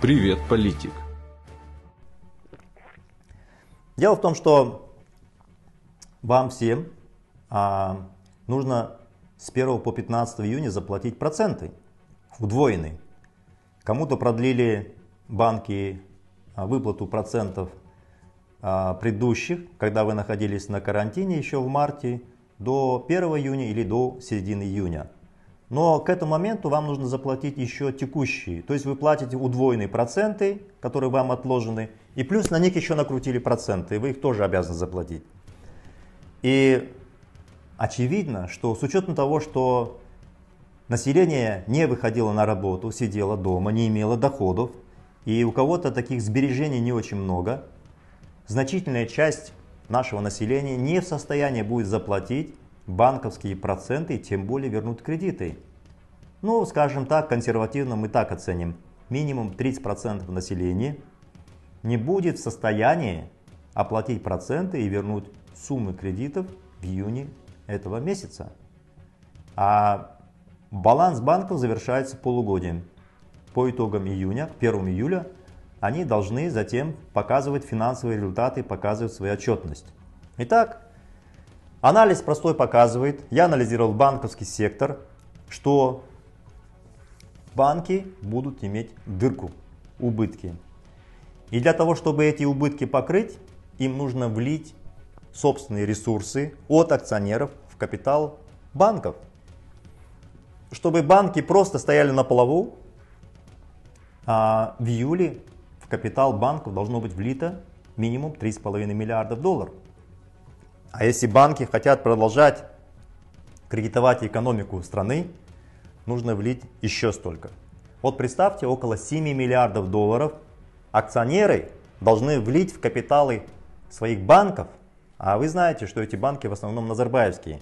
«Привет, политик». Дело в том, что вам всем а, нужно с 1 по 15 июня заплатить проценты, удвоенные. Кому-то продлили банки а, выплату процентов а, предыдущих, когда вы находились на карантине еще в марте, до 1 июня или до середины июня. Но к этому моменту вам нужно заплатить еще текущие. То есть вы платите удвоенные проценты, которые вам отложены, и плюс на них еще накрутили проценты, и вы их тоже обязаны заплатить. И очевидно, что с учетом того, что население не выходило на работу, сидело дома, не имело доходов, и у кого-то таких сбережений не очень много, значительная часть нашего населения не в состоянии будет заплатить банковские проценты и тем более вернут кредиты. Ну, скажем так, консервативно мы так оценим. Минимум 30% населения не будет в состоянии оплатить проценты и вернуть суммы кредитов в июне этого месяца. А баланс банков завершается полугодием. По итогам июня, к 1 июля, они должны затем показывать финансовые результаты, показывать свою отчетность. Итак, Анализ простой показывает, я анализировал банковский сектор, что банки будут иметь дырку, убытки. И для того, чтобы эти убытки покрыть, им нужно влить собственные ресурсы от акционеров в капитал банков. Чтобы банки просто стояли на плаву, а в июле в капитал банков должно быть влито минимум 3,5 миллиарда долларов. А если банки хотят продолжать кредитовать экономику страны, нужно влить еще столько. Вот представьте, около 7 миллиардов долларов акционеры должны влить в капиталы своих банков, а вы знаете, что эти банки в основном назарбаевские.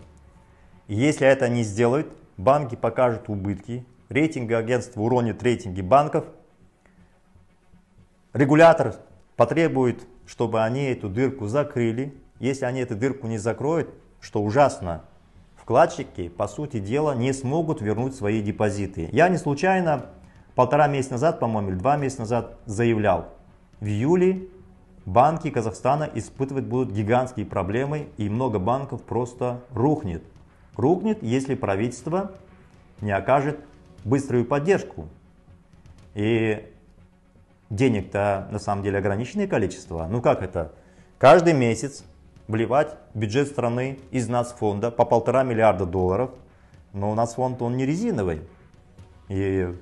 И если это не сделают, банки покажут убытки, рейтинги агентства уронит рейтинги банков, регулятор потребует, чтобы они эту дырку закрыли, если они эту дырку не закроют, что ужасно, вкладчики, по сути дела, не смогут вернуть свои депозиты. Я не случайно полтора месяца назад, по-моему, или два месяца назад заявлял, в июле банки Казахстана испытывать будут гигантские проблемы и много банков просто рухнет. Рухнет, если правительство не окажет быструю поддержку. И денег-то на самом деле ограниченное количество. Ну как это? Каждый месяц вливать в бюджет страны из нас фонда по полтора миллиарда долларов. Но у нас фонд он не резиновый. И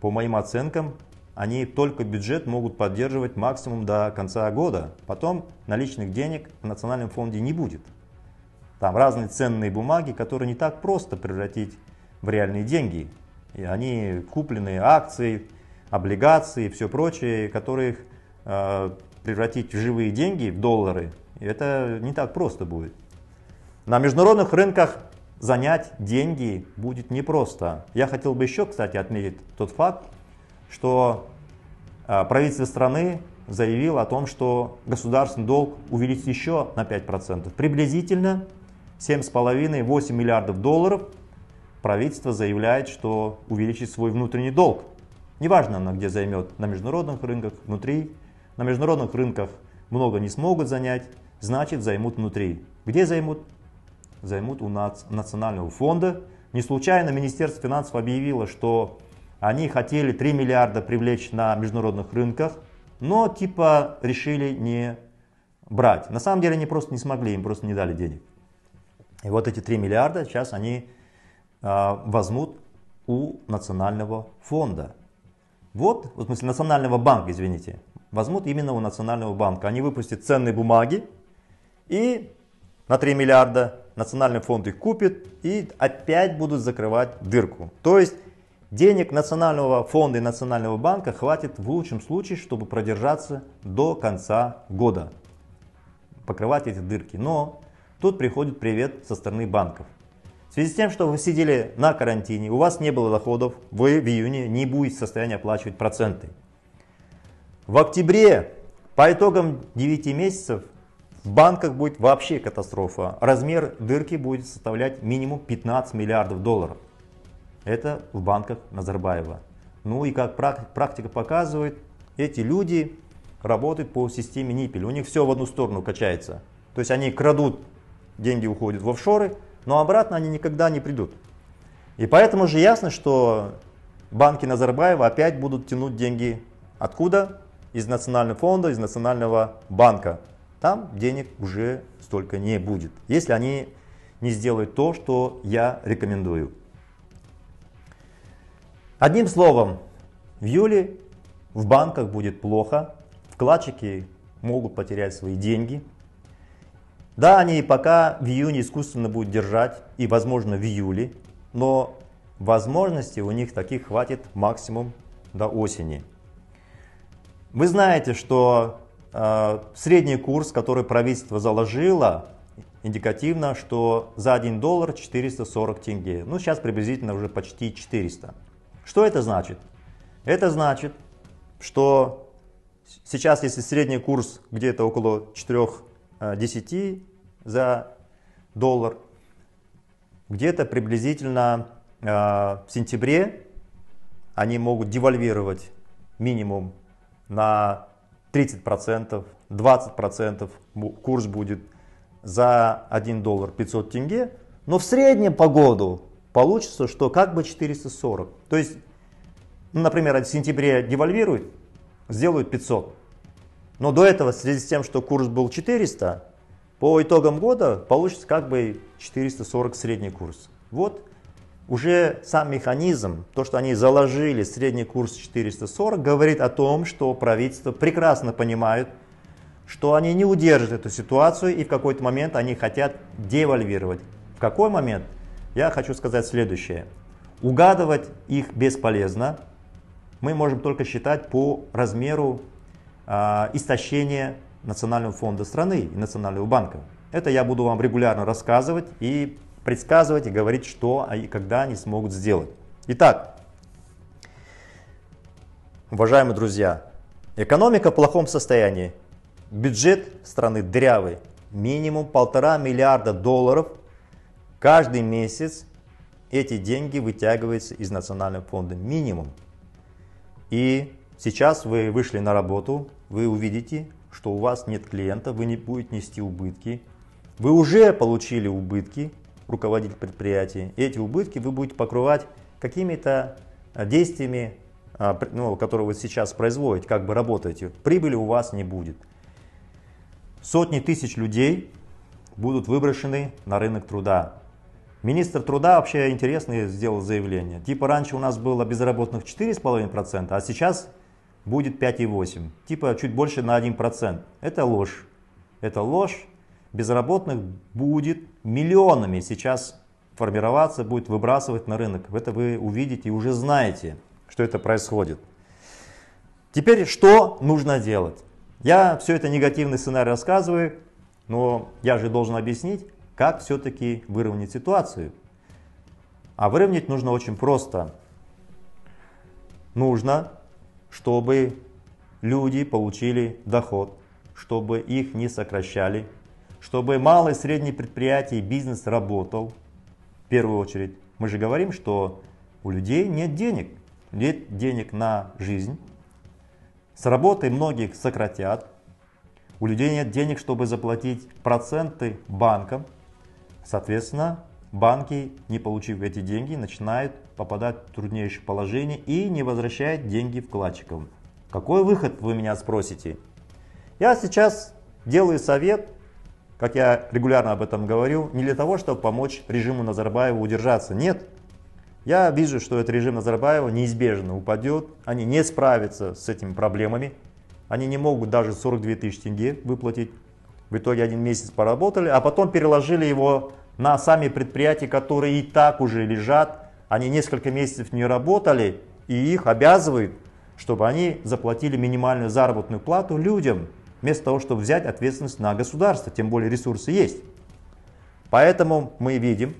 по моим оценкам, они только бюджет могут поддерживать максимум до конца года. Потом наличных денег в Национальном фонде не будет. Там разные ценные бумаги, которые не так просто превратить в реальные деньги. И они купленные акции, облигации и все прочее, которых э, превратить в живые деньги, в доллары, это не так просто будет. На международных рынках занять деньги будет непросто. Я хотел бы еще, кстати, отметить тот факт, что а, правительство страны заявило о том, что государственный долг увеличится еще на 5%. Приблизительно 7,5-8 миллиардов долларов правительство заявляет, что увеличит свой внутренний долг. Неважно, она где займет, на международных рынках, внутри на международных рынках много не смогут занять, значит займут внутри. Где займут? Займут у нас Национального фонда. Не случайно Министерство финансов объявило, что они хотели 3 миллиарда привлечь на международных рынках, но типа решили не брать. На самом деле они просто не смогли, им просто не дали денег. И вот эти 3 миллиарда сейчас они э, возьмут у Национального фонда. Вот, в смысле Национального банка, извините возьмут именно у Национального банка. Они выпустят ценные бумаги и на 3 миллиарда Национальный фонд их купит и опять будут закрывать дырку. То есть денег Национального фонда и Национального банка хватит в лучшем случае, чтобы продержаться до конца года, покрывать эти дырки. Но тут приходит привет со стороны банков. В связи с тем, что вы сидели на карантине, у вас не было доходов, вы в июне не будете в состоянии оплачивать проценты. В октябре по итогам 9 месяцев в банках будет вообще катастрофа. Размер дырки будет составлять минимум 15 миллиардов долларов. Это в банках Назарбаева. Ну и как практика показывает, эти люди работают по системе Ниппель. У них все в одну сторону качается. То есть они крадут, деньги уходят в офшоры, но обратно они никогда не придут. И поэтому же ясно, что банки Назарбаева опять будут тянуть деньги откуда? из Национального фонда, из Национального банка. Там денег уже столько не будет, если они не сделают то, что я рекомендую. Одним словом, в июле в банках будет плохо, вкладчики могут потерять свои деньги. Да, они пока в июне искусственно будут держать и, возможно, в июле, но возможности у них таких хватит максимум до осени. Вы знаете, что э, средний курс, который правительство заложило, индикативно, что за 1 доллар 440 тенге. Ну, сейчас приблизительно уже почти 400. Что это значит? Это значит, что сейчас, если средний курс где-то около 4-10 э, за доллар, где-то приблизительно э, в сентябре они могут девальвировать минимум на 30%, 20% курс будет за 1 доллар 500 тенге, но в среднем по году получится, что как бы 440. То есть, ну, например, в сентябре девальвируют, сделают 500. Но до этого, в связи с тем, что курс был 400, по итогам года получится как бы 440 средний курс. Вот уже сам механизм, то, что они заложили средний курс 440, говорит о том, что правительство прекрасно понимает, что они не удержат эту ситуацию и в какой-то момент они хотят девальвировать. В какой момент? Я хочу сказать следующее. Угадывать их бесполезно. Мы можем только считать по размеру э, истощения Национального фонда страны и Национального банка. Это я буду вам регулярно рассказывать и предсказывать и говорить, что а и когда они смогут сделать. Итак, уважаемые друзья, экономика в плохом состоянии, бюджет страны дрявый, минимум полтора миллиарда долларов каждый месяц эти деньги вытягиваются из национального фонда минимум. И сейчас вы вышли на работу, вы увидите, что у вас нет клиента, вы не будете нести убытки, вы уже получили убытки, руководитель предприятия. И эти убытки вы будете покрывать какими-то а, действиями, а, ну, которые вы сейчас производите, как бы работаете. Прибыли у вас не будет. Сотни тысяч людей будут выброшены на рынок труда. Министр труда вообще интересное сделал заявление. Типа раньше у нас было безработных 4,5%, а сейчас будет 5,8%. Типа чуть больше на 1%. Это ложь. Это ложь. Безработных будет миллионами сейчас формироваться будет, выбрасывать на рынок. Это вы увидите и уже знаете, что это происходит. Теперь что нужно делать? Я все это негативный сценарий рассказываю, но я же должен объяснить, как все-таки выровнять ситуацию. А выровнять нужно очень просто. Нужно, чтобы люди получили доход, чтобы их не сокращали чтобы малый и средний предприятие, бизнес работал, в первую очередь, мы же говорим, что у людей нет денег, нет денег на жизнь, с работы многих сократят, у людей нет денег, чтобы заплатить проценты банкам, соответственно, банки, не получив эти деньги, начинают попадать в труднейшее положение и не возвращают деньги вкладчикам. Какой выход, вы меня спросите? Я сейчас делаю совет как я регулярно об этом говорю, не для того, чтобы помочь режиму Назарбаева удержаться. Нет. Я вижу, что этот режим Назарбаева неизбежно упадет, они не справятся с этими проблемами, они не могут даже 42 тысячи тенге выплатить. В итоге один месяц поработали, а потом переложили его на сами предприятия, которые и так уже лежат. Они несколько месяцев не работали, и их обязывают, чтобы они заплатили минимальную заработную плату людям – вместо того, чтобы взять ответственность на государство, тем более ресурсы есть. Поэтому мы видим,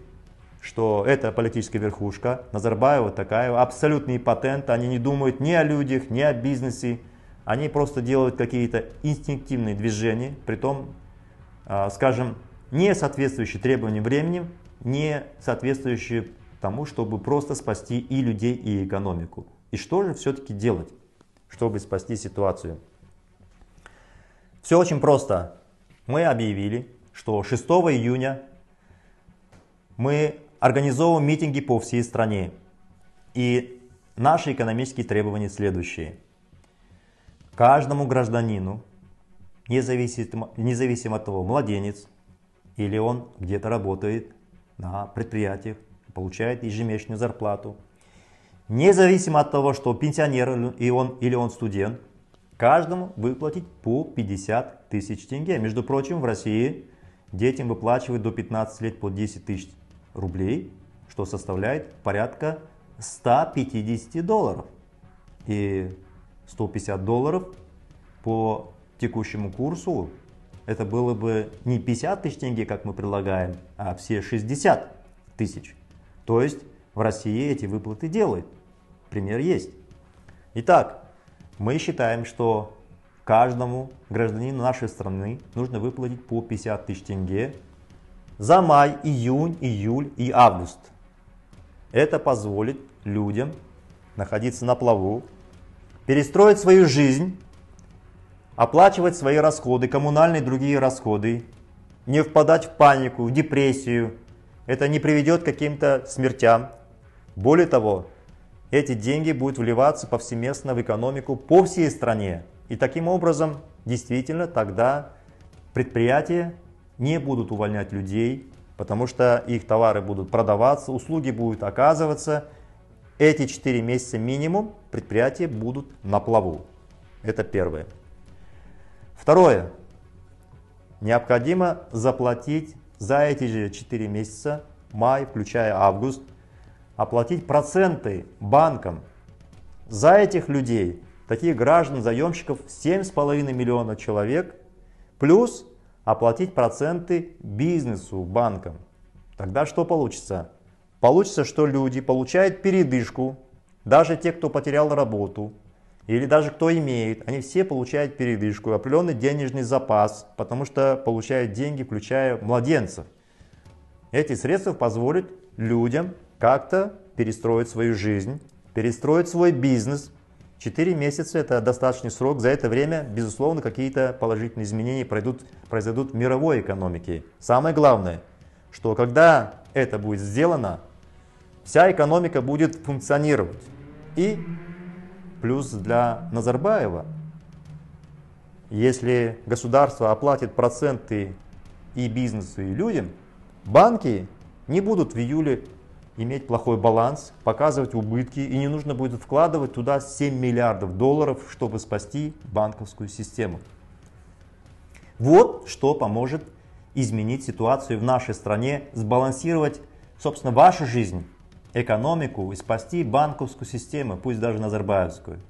что эта политическая верхушка, Назарбаева, такая, абсолютный патент, они не думают ни о людях, ни о бизнесе, они просто делают какие-то инстинктивные движения, при том, а, скажем, не соответствующие требованиям времени, не соответствующие тому, чтобы просто спасти и людей, и экономику. И что же все-таки делать, чтобы спасти ситуацию? Все очень просто. Мы объявили, что 6 июня мы организовываем митинги по всей стране. И наши экономические требования следующие. Каждому гражданину, независимо, независимо от того, младенец или он где-то работает на предприятиях, получает ежемесячную зарплату, независимо от того, что пенсионер и он, или он студент – Каждому выплатить по 50 тысяч тенге. Между прочим, в России детям выплачивают до 15 лет по 10 тысяч рублей, что составляет порядка 150 долларов. И 150 долларов по текущему курсу это было бы не 50 тысяч тенге, как мы предлагаем, а все 60 тысяч. То есть в России эти выплаты делают. Пример есть. Итак, мы считаем, что каждому гражданину нашей страны нужно выплатить по 50 тысяч тенге за май, июнь, июль и август. Это позволит людям находиться на плаву, перестроить свою жизнь, оплачивать свои расходы, коммунальные и другие расходы, не впадать в панику, в депрессию. Это не приведет к каким-то смертям. Более того, эти деньги будут вливаться повсеместно в экономику по всей стране. И таким образом, действительно, тогда предприятия не будут увольнять людей, потому что их товары будут продаваться, услуги будут оказываться. Эти 4 месяца минимум предприятия будут на плаву. Это первое. Второе. Необходимо заплатить за эти же 4 месяца, май, включая август, оплатить проценты банкам. За этих людей, таких граждан, заемщиков 7,5 миллиона человек, плюс оплатить проценты бизнесу, банкам. Тогда что получится? Получится, что люди получают передышку, даже те, кто потерял работу, или даже кто имеет, они все получают передышку, определенный денежный запас, потому что получают деньги, включая младенцев. Эти средства позволят людям как-то перестроить свою жизнь, перестроить свой бизнес. Четыре месяца – это достаточный срок. За это время, безусловно, какие-то положительные изменения пройдут, произойдут в мировой экономике. Самое главное, что когда это будет сделано, вся экономика будет функционировать. И плюс для Назарбаева, если государство оплатит проценты и бизнесу, и людям, банки не будут в июле иметь плохой баланс, показывать убытки, и не нужно будет вкладывать туда 7 миллиардов долларов, чтобы спасти банковскую систему. Вот что поможет изменить ситуацию в нашей стране, сбалансировать, собственно, вашу жизнь, экономику и спасти банковскую систему, пусть даже назарбаевскую.